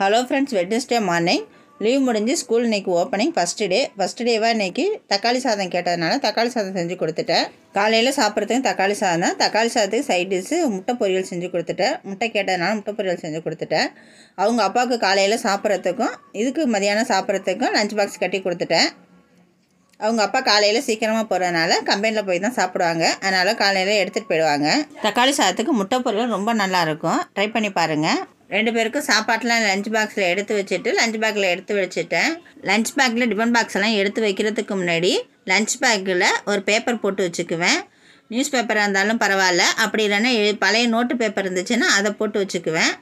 hello friends Wednesday morning leave முடிஞ்சு school இன்றைக்கி opening first day first டேவாக இன்றைக்கி தக்காளி சாதம் கேட்டதுனால தக்காளி சாதம் செஞ்சு கொடுத்துட்டேன் காலையில் சாப்பிட்றதுக்கு தக்காளி சாதம் தக்காளி சாதத்துக்கு சைட் டிஷ்ஷு முட்டை பொரியல் செஞ்சு கொடுத்துட்டேன் முட்டை கேட்டதுனால முட்டை பொரியல் செஞ்சு கொடுத்துட்டேன் அவங்க அப்பாவுக்கு காலையில் சாப்பிட்றதுக்கும் இதுக்கு மதியானம் சாப்பிட்றதுக்கும் லஞ்ச் பாக்ஸ் கட்டி கொடுத்துட்டேன் அவங்க அப்பா காலையில் சீக்கிரமாக போகிறதுனால கம்பெனியில் போய் தான் சாப்பிடுவாங்க அதனால் காலையில் எடுத்துகிட்டு போயிடுவாங்க தக்காளி சாதத்துக்கு முட்டை பொரியல் ரொம்ப நல்லாயிருக்கும் ட்ரை பண்ணி பாருங்கள் ரெண்டு பேருக்கும் சாப்பாட்டெலாம் லஞ்ச் பாக்ஸில் எடுத்து வச்சுட்டு லஞ்ச் பேக்கில் எடுத்து வச்சுட்டேன் லஞ்ச் பேக்கில் டிஃபன் பாக்ஸ் எல்லாம் எடுத்து வைக்கிறதுக்கு முன்னாடி லஞ்ச் பேக்கில் ஒரு பேப்பர் போட்டு வச்சுக்குவேன் நியூஸ் பேப்பராக இருந்தாலும் பரவாயில்ல அப்படி இல்லைன்னா பழைய நோட்டு பேப்பர் இருந்துச்சுன்னா அதை போட்டு வச்சுக்குவேன்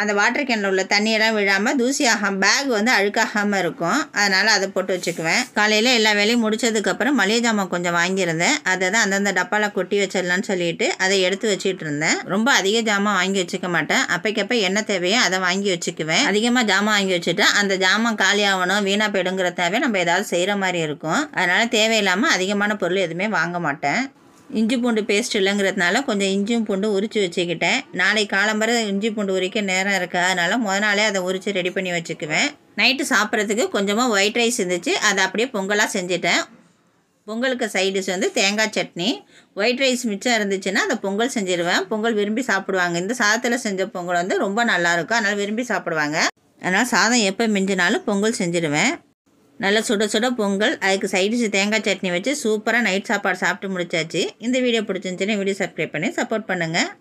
அந்த வாட்டர் கேனில் உள்ள தண்ணியெல்லாம் விழாமல் தூசியாகாம பேக் வந்து அழுக்காகாமல் இருக்கும் அதனால் அதை போட்டு வச்சுக்குவேன் காலையில் எல்லா வேலையும் முடிச்சதுக்கப்புறம் மளிகை ஜாமான் கொஞ்சம் வாங்கியிருந்தேன் அதை தான் அந்தந்த டப்பாவில் கொட்டி வச்சிடலான்னு சொல்லிட்டு அதை எடுத்து வச்சுட்டு இருந்தேன் ரொம்ப அதிக ஜாமான் வாங்கி வச்சுக்க மாட்டேன் அப்பைக்கப்போ என்ன தேவையோ அதை வாங்கி வச்சுக்குவேன் அதிகமாக ஜாமான் வாங்கி வச்சுட்டா அந்த ஜாமான் காலியாகணும் வீணாக போயிடுங்கிற நம்ம ஏதாவது செய்கிற மாதிரி இருக்கும் அதனால் தேவையில்லாமல் அதிகமான பொருள் எதுவுமே வாங்க மாட்டேன் இஞ்சி பூண்டு பேஸ்ட் இல்லைங்கிறதுனால கொஞ்சம் இஞ்சியும் பூண்டு உரித்து வச்சுக்கிட்டேன் நாளை காலம்பர இஞ்சி பூண்டு உரிக்க நேரம் இருக்குது அதனால் முத நாளே அதை உரித்து ரெடி பண்ணி வச்சுக்குவேன் நைட்டு சாப்பிட்றதுக்கு கொஞ்சமாக ஒயிட் ரைஸ் இருந்துச்சு அதை அப்படியே பொங்கலாக செஞ்சுட்டேன் பொங்கலுக்கு சைடிஷ் வந்து தேங்காய் சட்னி ஒயிட் ரைஸ் மிச்சம் இருந்துச்சுன்னா அதை பொங்கல் செஞ்சுருவேன் பொங்கல் விரும்பி சாப்பிடுவாங்க இந்த சாதத்தில் செஞ்ச பொங்கல் வந்து ரொம்ப நல்லாயிருக்கும் அதனால் விரும்பி சாப்பிடுவாங்க அதனால் சாதம் எப்போ மிஞ்சினாலும் பொங்கல் செஞ்சுருவேன் நல்லா சுட சுட பொங்கல் அதுக்கு சைடிஷ் தேங்காய் சட்னி வச்சு சூப்பராக நைட் சாப்பாடு சாப்பிட்டு முடிச்சாச்சு இந்த வீடியோ பிடிச்சிருந்துச்சுன்னா வீடியோ சப்ஸ்கிரைப் பண்ணி சப்போர்ட் பண்ணுங்கள்